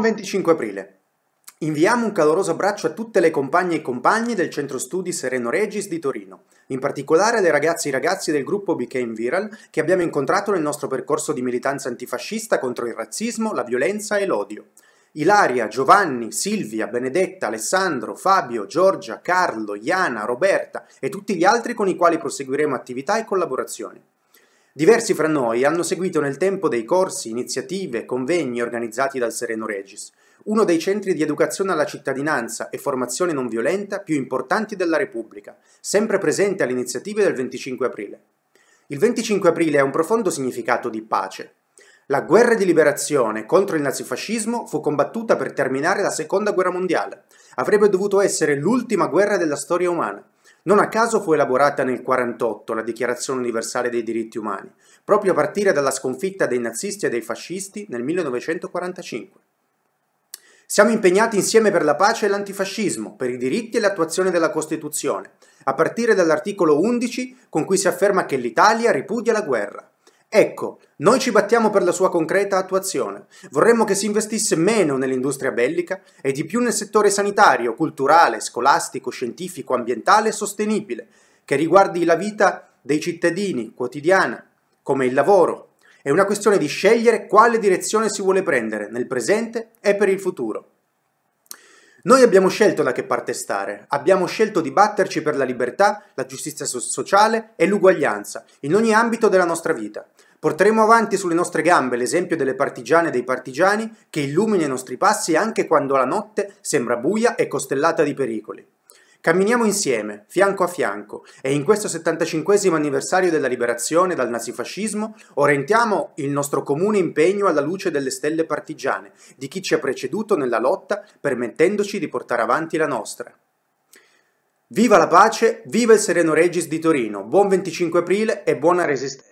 25 aprile. Inviamo un caloroso abbraccio a tutte le compagne e compagni del centro studi Sereno Regis di Torino, in particolare alle ragazze e ragazzi del gruppo Became Viral che abbiamo incontrato nel nostro percorso di militanza antifascista contro il razzismo, la violenza e l'odio. Ilaria, Giovanni, Silvia, Benedetta, Alessandro, Fabio, Giorgia, Carlo, Iana, Roberta e tutti gli altri con i quali proseguiremo attività e collaborazioni. Diversi fra noi hanno seguito nel tempo dei corsi, iniziative, convegni organizzati dal Sereno Regis, uno dei centri di educazione alla cittadinanza e formazione non violenta più importanti della Repubblica, sempre presente alle iniziative del 25 aprile. Il 25 aprile ha un profondo significato di pace. La guerra di liberazione contro il nazifascismo fu combattuta per terminare la seconda guerra mondiale. Avrebbe dovuto essere l'ultima guerra della storia umana. Non a caso fu elaborata nel 1948 la Dichiarazione universale dei diritti umani, proprio a partire dalla sconfitta dei nazisti e dei fascisti nel 1945. Siamo impegnati insieme per la pace e l'antifascismo, per i diritti e l'attuazione della Costituzione, a partire dall'articolo 11 con cui si afferma che l'Italia ripudia la guerra. Ecco, noi ci battiamo per la sua concreta attuazione. Vorremmo che si investisse meno nell'industria bellica e di più nel settore sanitario, culturale, scolastico, scientifico, ambientale e sostenibile, che riguardi la vita dei cittadini quotidiana, come il lavoro. È una questione di scegliere quale direzione si vuole prendere nel presente e per il futuro. Noi abbiamo scelto da che parte stare, abbiamo scelto di batterci per la libertà, la giustizia sociale e l'uguaglianza in ogni ambito della nostra vita. Porteremo avanti sulle nostre gambe l'esempio delle partigiane e dei partigiani che illumina i nostri passi anche quando la notte sembra buia e costellata di pericoli. Camminiamo insieme, fianco a fianco, e in questo 75 anniversario della liberazione dal nazifascismo orientiamo il nostro comune impegno alla luce delle stelle partigiane, di chi ci ha preceduto nella lotta, permettendoci di portare avanti la nostra. Viva la pace, viva il Sereno Regis di Torino, buon 25 aprile e buona resistenza.